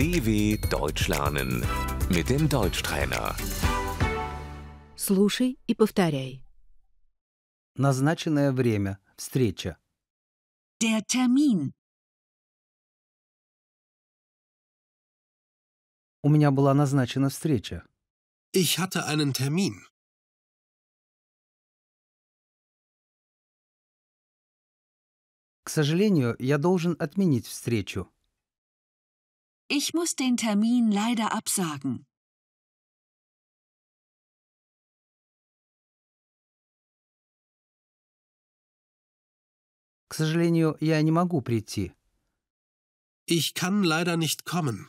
DW Deutsch lernen mit dem Deutschtrainer. Слушай и повторяй. Назначенное время. Встреча. Der Termin. У меня была назначена встреча. Ich hatte einen Termin. К сожалению, я должен отменить встречу. Ich muss den Termin leider absagen. К сожалению, я не могу прийти. Ich kann leider nicht kommen.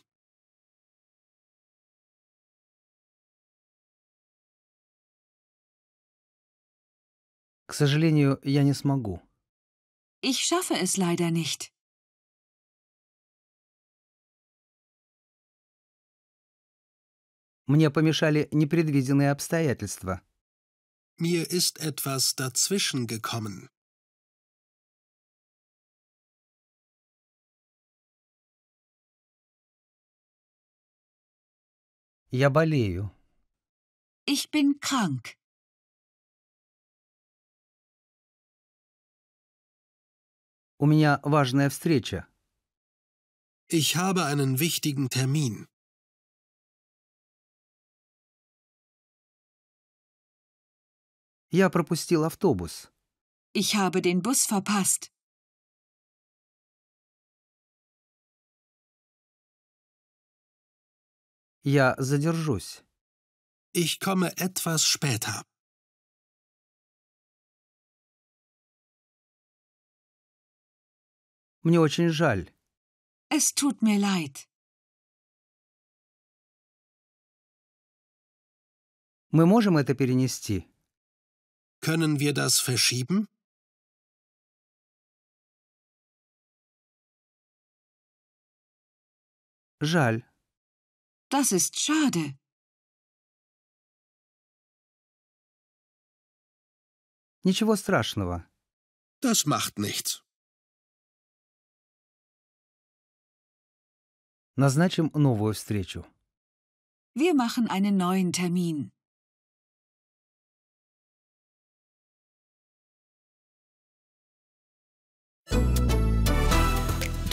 К сожалению, я не смогу. Ich schaffe es leider nicht. Мне помешали непредвиденные обстоятельства. Mir ist etwas dazwischen gekommen. Я болею. Ich bin krank. У меня важная встреча. Ich habe einen wichtigen Termin. Я пропустил автобус. Ich habe den Bus verpasst. Я задержусь. Ich komme etwas später. Мне очень жаль. Es tut mir leid. Мы можем это перенести? Können wir das verschieben? Жаль. Das ist schade. Ничего страшного. Das macht nichts. Назначим новую встречу. Wir machen einen neuen Termin.